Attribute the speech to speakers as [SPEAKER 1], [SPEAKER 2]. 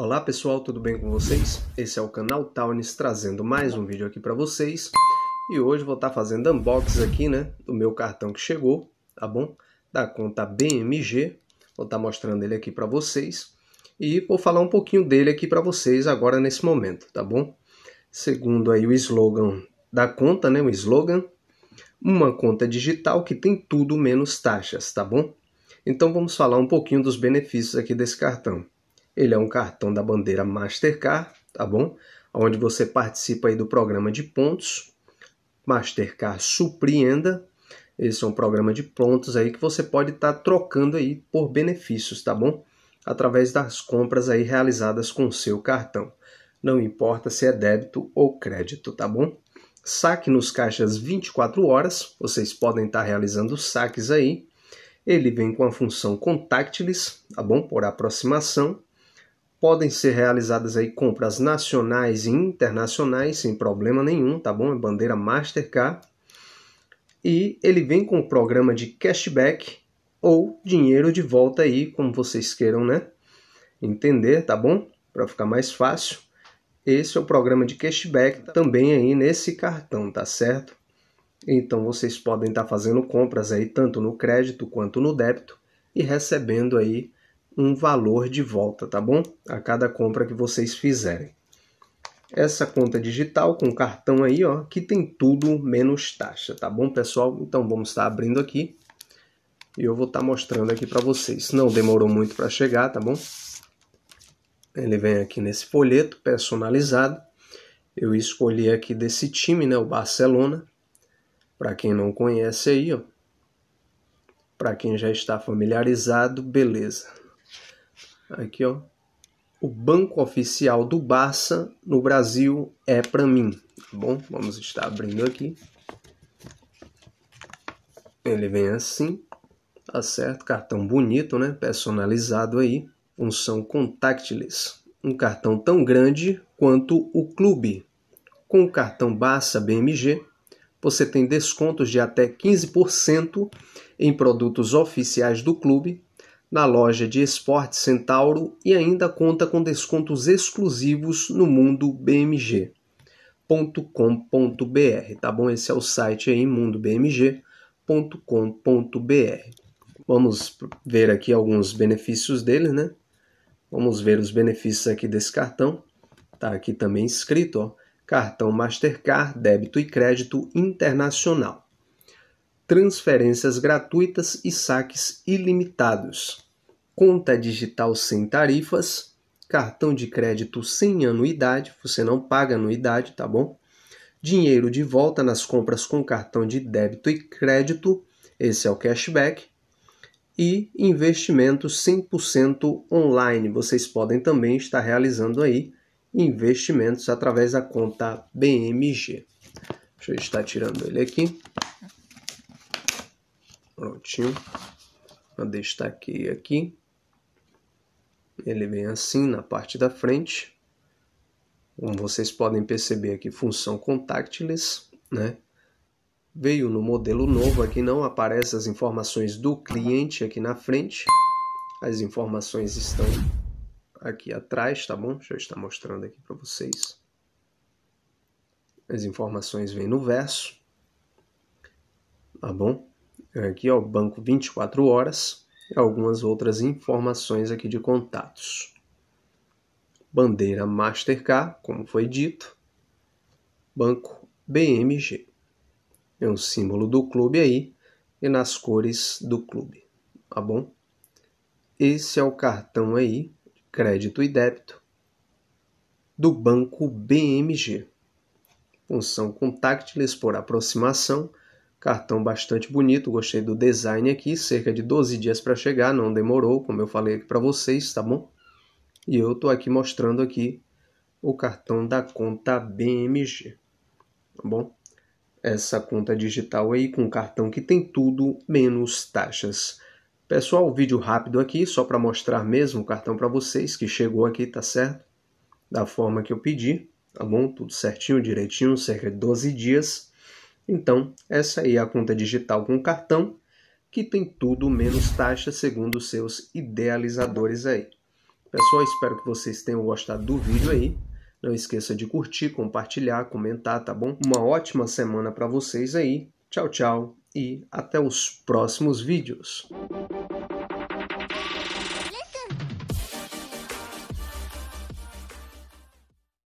[SPEAKER 1] Olá pessoal, tudo bem com vocês? Esse é o canal Townes trazendo mais um vídeo aqui para vocês e hoje vou estar tá fazendo unboxing aqui né, do meu cartão que chegou, tá bom? Da conta BMG, vou estar tá mostrando ele aqui para vocês e vou falar um pouquinho dele aqui para vocês agora nesse momento, tá bom? Segundo aí o slogan da conta, né, o slogan, uma conta digital que tem tudo menos taxas, tá bom? Então vamos falar um pouquinho dos benefícios aqui desse cartão. Ele é um cartão da bandeira Mastercard, tá bom? Onde você participa aí do programa de pontos Mastercard Supreenda. Esse é um programa de pontos aí que você pode estar tá trocando aí por benefícios, tá bom? Através das compras aí realizadas com seu cartão. Não importa se é débito ou crédito, tá bom? Saque nos caixas 24 horas, vocês podem estar tá realizando saques aí. Ele vem com a função contactless, tá bom? Por aproximação. Podem ser realizadas aí compras nacionais e internacionais sem problema nenhum, tá bom? É bandeira Mastercard. E ele vem com o programa de cashback ou dinheiro de volta aí, como vocês queiram, né? Entender, tá bom? Para ficar mais fácil. Esse é o programa de cashback também aí nesse cartão, tá certo? Então vocês podem estar tá fazendo compras aí tanto no crédito quanto no débito e recebendo aí um valor de volta, tá bom? A cada compra que vocês fizerem. Essa conta digital com cartão aí, ó, que tem tudo menos taxa, tá bom, pessoal? Então vamos estar tá abrindo aqui e eu vou estar tá mostrando aqui para vocês. Não demorou muito para chegar, tá bom? Ele vem aqui nesse folheto personalizado. Eu escolhi aqui desse time, né, o Barcelona. Para quem não conhece aí, ó, para quem já está familiarizado, beleza. Aqui, ó. O banco oficial do Barça no Brasil é para mim. Tá bom, vamos estar abrindo aqui. Ele vem assim, tá certo? Cartão bonito, né? Personalizado aí. Função contactless. Um cartão tão grande quanto o clube. Com o cartão Barça BMG, você tem descontos de até 15% em produtos oficiais do clube na loja de esportes Centauro e ainda conta com descontos exclusivos no mundo bmg.com.br, tá bom? Esse é o site aí, mundobmg.com.br. Vamos ver aqui alguns benefícios dele, né? Vamos ver os benefícios aqui desse cartão. Tá aqui também escrito, ó, cartão Mastercard, débito e crédito internacional transferências gratuitas e saques ilimitados, conta digital sem tarifas, cartão de crédito sem anuidade, você não paga anuidade, tá bom? Dinheiro de volta nas compras com cartão de débito e crédito, esse é o cashback, e investimentos 100% online. Vocês podem também estar realizando aí investimentos através da conta BMG. Deixa eu estar tirando ele aqui. Prontinho. Eu destaquei aqui. Ele vem assim na parte da frente. Como vocês podem perceber aqui, função contactless, né? Veio no modelo novo aqui, não aparece as informações do cliente aqui na frente. As informações estão aqui atrás, tá bom? Já está mostrando aqui para vocês. As informações vêm no verso, tá bom? Aqui, ó, banco 24 horas e algumas outras informações aqui de contatos. Bandeira Mastercard, como foi dito. Banco BMG. É um símbolo do clube aí e nas cores do clube, tá bom? Esse é o cartão aí, crédito e débito, do banco BMG. Função contactless por aproximação Cartão bastante bonito, gostei do design aqui, cerca de 12 dias para chegar, não demorou, como eu falei aqui para vocês, tá bom? E eu estou aqui mostrando aqui o cartão da conta BMG, tá bom? Essa conta digital aí com cartão que tem tudo menos taxas. Pessoal, vídeo rápido aqui, só para mostrar mesmo o cartão para vocês que chegou aqui, tá certo? Da forma que eu pedi, tá bom? Tudo certinho, direitinho, cerca de 12 dias então, essa aí é a conta digital com cartão, que tem tudo menos taxa, segundo seus idealizadores aí. Pessoal, espero que vocês tenham gostado do vídeo aí. Não esqueça de curtir, compartilhar, comentar, tá bom? Uma ótima semana para vocês aí. Tchau, tchau e até os próximos vídeos.